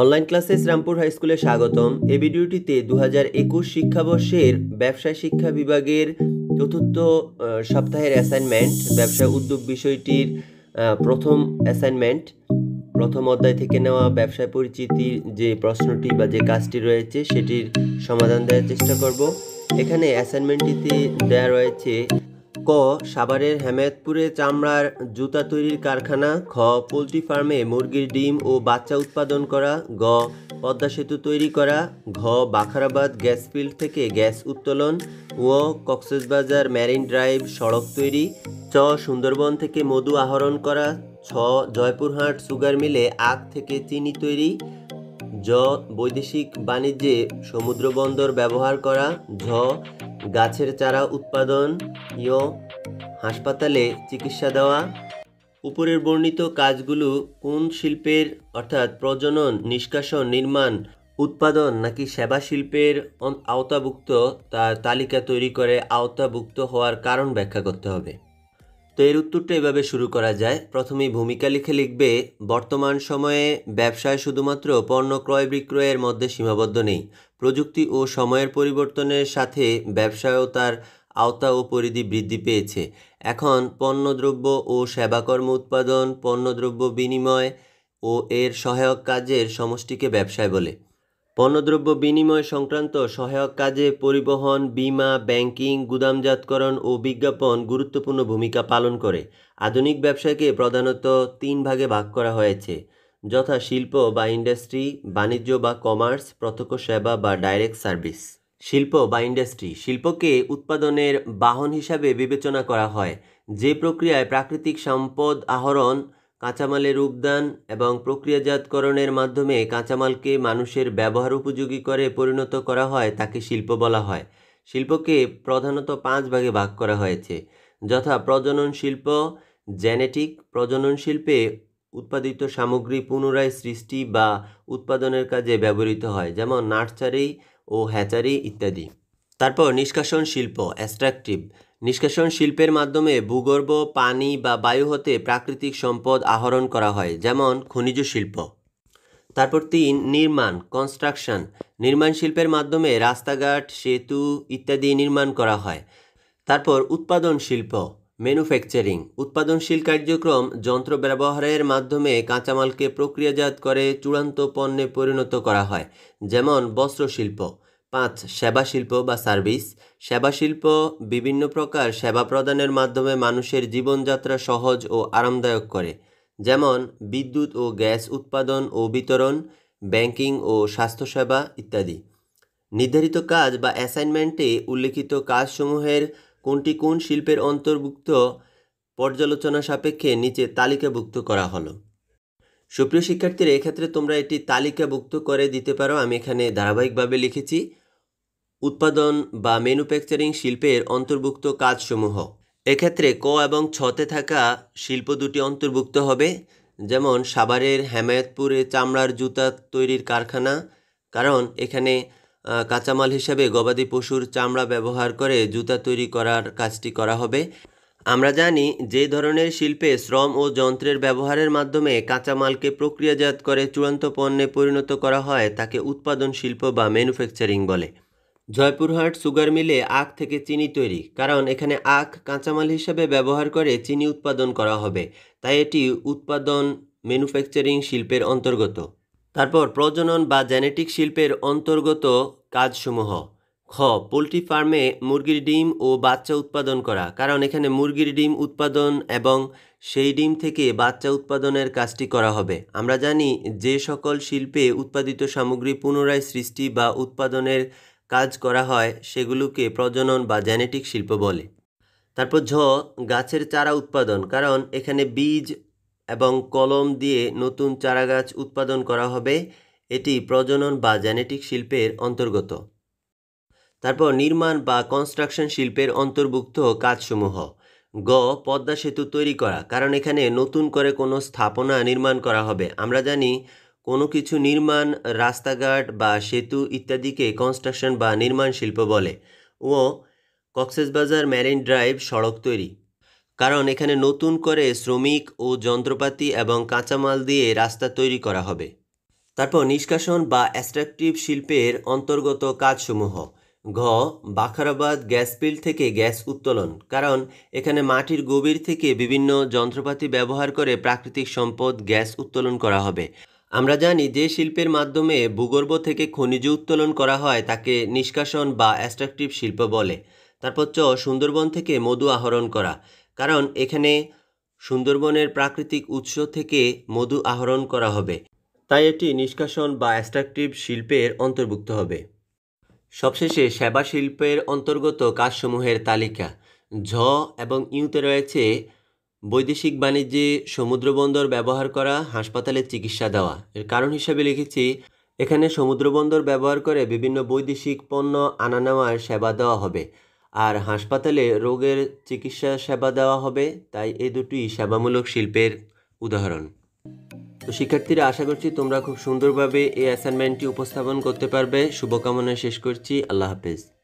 online classes Rampur high স্কুলে স্বাগতম এ ভিডিওটিতে দু একুশ শিক্ষাবর্ষের ব্যবসায় শিক্ষা বিভাগের চতুর্থ সপ্তাহের অ্যাসাইনমেন্ট ব্যবসা উদ্যোগ বিষয়টির প্রথম অ্যাসাইনমেন্ট প্রথম অধ্যায় থেকে নেওয়া ব্যবসায় পরিচিতির যে প্রশ্নটি বা যে কাজটি রয়েছে সেটির সমাধান দেওয়ার চেষ্টা করব এখানে অ্যাসাইনমেন্টটিতে দেওয়া রয়েছে ক সাভারের হেমায়তপুরে চামড়ার জুতা তৈরির কারখানা খ পোলট্রি ফার্মে মুরগির ডিম ও বাচ্চা উৎপাদন করা গ পদ্মা সেতু তৈরি করা ঘ বাখারাবাদ গ্যাস ফিল্ড থেকে গ্যাস উত্তোলন ও কক্সবাজার ম্যারিন ড্রাইভ সড়ক তৈরি চ সুন্দরবন থেকে মধু আহরণ করা ছ জয়পুরহাট সুগার মিলে আখ থেকে চিনি তৈরি জ বৈদেশিক বাণিজ্যে সমুদ্র বন্দর ব্যবহার করা ঝ গাছের চারা উৎপাদন ইয় হাসপাতালে চিকিৎসা দেওয়া উপরের বর্ণিত কাজগুলো কোন শিল্পের অর্থাৎ প্রজনন নিষ্কাশন নির্মাণ উৎপাদন নাকি সেবা শিল্পের আওতাভুক্ত তার তালিকা তৈরি করে আওতাভুক্ত হওয়ার কারণ ব্যাখ্যা করতে হবে তো এর উত্তরটা এভাবে শুরু করা যায় প্রথমেই ভূমিকা লিখে লিখবে বর্তমান সময়ে ব্যবসায় শুধুমাত্র পণ্য ক্রয় বিক্রয়ের মধ্যে সীমাবদ্ধ নেই প্রযুক্তি ও সময়ের পরিবর্তনের সাথে ব্যবসায়ও তার আওতা ও পরিধি বৃদ্ধি পেয়েছে এখন পণ্যদ্রব্য ও সেবাকর্ম উৎপাদন পণ্যদ্রব্য বিনিময় ও এর সহায়ক কাজের সমষ্টিকে ব্যবসায় বলে পণ্যদ্রব্য বিনিময় সংক্রান্ত সহায়ক কাজে পরিবহন বিমা ব্যাংকিং গুদামজাতকরণ ও বিজ্ঞাপন গুরুত্বপূর্ণ ভূমিকা পালন করে আধুনিক ব্যবসাকে প্রধানত তিন ভাগে ভাগ করা হয়েছে যথা শিল্প বা ইন্ডাস্ট্রি বাণিজ্য বা কমার্স প্রত্যক্ষ সেবা বা ডাইরেক্ট সার্ভিস শিল্প বা ইন্ডাস্ট্রি শিল্পকে উৎপাদনের বাহন হিসাবে বিবেচনা করা হয় যে প্রক্রিয়ায় প্রাকৃতিক সম্পদ আহরণ কাঁচামালের রূপদান এবং প্রক্রিয়াজাতকরণের মাধ্যমে কাঁচামালকে মানুষের ব্যবহার উপযোগী করে পরিণত করা হয় তাকে শিল্প বলা হয় শিল্পকে প্রধানত পাঁচ ভাগে ভাগ করা হয়েছে যথা প্রজনন শিল্প জেনেটিক প্রজনন শিল্পে উৎপাদিত সামগ্রী পুনরায় সৃষ্টি বা উৎপাদনের কাজে ব্যবহৃত হয় যেমন নার্সারি ও হ্যাচারি ইত্যাদি তারপর নিষ্কাশন শিল্প অ্যাস্ট্রাকটিভ নিষ্কাশন শিল্পের মাধ্যমে ভূগর্ভ পানি বা বায়ু হতে প্রাকৃতিক সম্পদ আহরণ করা হয় যেমন খনিজ শিল্প তারপর তিন নির্মাণ কনস্ট্রাকশন নির্মাণ শিল্পের মাধ্যমে রাস্তাঘাট সেতু ইত্যাদি নির্মাণ করা হয় তারপর উৎপাদন শিল্প ম্যানুফ্যাকচারিং উৎপাদনশীল কার্যক্রম যন্ত্র ব্যবহারের মাধ্যমে কাঁচামালকে প্রক্রিয়াজাত করে চূড়ান্ত পণ্যে পরিণত করা হয় যেমন বস্ত্রশিল্প পাঁচ সেবা শিল্প বা সার্ভিস সেবা শিল্প বিভিন্ন প্রকার সেবা প্রদানের মাধ্যমে মানুষের জীবনযাত্রা সহজ ও আরামদায়ক করে যেমন বিদ্যুৎ ও গ্যাস উৎপাদন ও বিতরণ ব্যাংকিং ও স্বাস্থ্যসেবা ইত্যাদি নির্ধারিত কাজ বা অ্যাসাইনমেন্টে উল্লেখিত কাজসমূহের কোনটি কোন শিল্পের অন্তর্ভুক্ত পর্যালোচনা সাপেক্ষে নিচে তালিকাভুক্ত করা হলো সুপ্রিয় শিক্ষার্থীরা এক্ষেত্রে তোমরা এটি তালিকাভুক্ত করে দিতে পারো আমি এখানে ধারাবাহিকভাবে লিখেছি উৎপাদন বা ম্যানুফ্যাকচারিং শিল্পের অন্তর্ভুক্ত কাজসমূহ এক্ষেত্রে ক এবং ছতে থাকা শিল্প দুটি অন্তর্ভুক্ত হবে যেমন সাভারের হেমায়তপুরে চামড়ার জুতা তৈরির কারখানা কারণ এখানে কাঁচামাল হিসাবে গবাদি পশুর চামড়া ব্যবহার করে জুতা তৈরি করার কাজটি করা হবে আমরা জানি যে ধরনের শিল্পে শ্রম ও যন্ত্রের ব্যবহারের মাধ্যমে কাঁচামালকে প্রক্রিয়াজাত করে চূড়ান্ত পণ্যে পরিণত করা হয় তাকে উৎপাদন শিল্প বা ম্যানুফ্যাকচারিং বলে জয়পুরহাট সুগার মিলে আখ থেকে চিনি তৈরি কারণ এখানে আখ কাঁচামাল হিসাবে ব্যবহার করে চিনি উৎপাদন করা হবে তাই এটি উৎপাদন ম্যানুফ্যাকচারিং শিল্পের অন্তর্গত তারপর প্রজনন বা জেনেটিক শিল্পের অন্তর্গত কাজসমূহ খ পোলট্রি ফার্মে মুরগির ডিম ও বাচ্চা উৎপাদন করা কারণ এখানে মুরগির ডিম উৎপাদন এবং সেই ডিম থেকে বাচ্চা উৎপাদনের কাজটি করা হবে আমরা জানি যে সকল শিল্পে উৎপাদিত সামগ্রী পুনরায় সৃষ্টি বা উৎপাদনের কাজ করা হয় সেগুলোকে প্রজনন বা জেনেটিক শিল্প বলে তারপর ঝ গাছের চারা উৎপাদন কারণ এখানে বীজ এবং কলম দিয়ে নতুন চারা গাছ উৎপাদন করা হবে এটি প্রজনন বা জেনেটিক শিল্পের অন্তর্গত তারপর নির্মাণ বা কনস্ট্রাকশন শিল্পের অন্তর্ভুক্ত কাজসমূহ গ পদ্মা সেতু তৈরি করা কারণ এখানে নতুন করে কোনো স্থাপনা নির্মাণ করা হবে আমরা জানি কোনো কিছু নির্মাণ রাস্তাঘাট বা সেতু ইত্যাদিকে কনস্ট্রাকশন বা নির্মাণ শিল্প বলে ও কক্সেসবাজার ম্যারিন ড্রাইভ সড়ক তৈরি কারণ এখানে নতুন করে শ্রমিক ও যন্ত্রপাতি এবং কাঁচামাল দিয়ে রাস্তা তৈরি করা হবে তারপর নিষ্কাশন বা অ্যাস্ট্রাকটিভ শিল্পের অন্তর্গত কাজসমূহ ঘ বাখারাবাদ গ্যাস ফিল্ড থেকে গ্যাস উত্তোলন কারণ এখানে মাটির গভীর থেকে বিভিন্ন যন্ত্রপাতি ব্যবহার করে প্রাকৃতিক সম্পদ গ্যাস উত্তোলন করা হবে আমরা জানি যে শিল্পের মাধ্যমে ভূগর্ভ থেকে খনিজ উত্তোলন করা হয় তাকে নিষ্কাশন বা অ্যাস্ট্রাকটিভ শিল্প বলে তারপর চ সুন্দরবন থেকে মধু আহরণ করা কারণ এখানে সুন্দরবনের প্রাকৃতিক উৎস থেকে মধু আহরণ করা হবে তাই এটি নিষ্কাশন বা অ্যাস্ট্রাকটিভ শিল্পের অন্তর্ভুক্ত হবে সবশেষে সেবা শিল্পের অন্তর্গত কাজসমূহের তালিকা ঝ এবং ইউতে রয়েছে বৈদেশিক বাণিজ্যে সমুদ্রবন্দর ব্যবহার করা হাসপাতালে চিকিৎসা দেওয়া এর কারণ হিসাবে লিখেছি এখানে সমুদ্রবন্দর ব্যবহার করে বিভিন্ন বৈদেশিক পণ্য আনা নেওয়ার সেবা দেওয়া হবে আর হাসপাতালে রোগের চিকিৎসা সেবা দেওয়া হবে তাই এ দুটি সেবামূলক শিল্পের উদাহরণ তো শিক্ষার্থীরা আশা করছি তোমরা খুব সুন্দরভাবে এই অ্যাসাইনমেন্টটি উপস্থাপন করতে পারবে শুভকামনা শেষ করছি আল্লাহ হাফেজ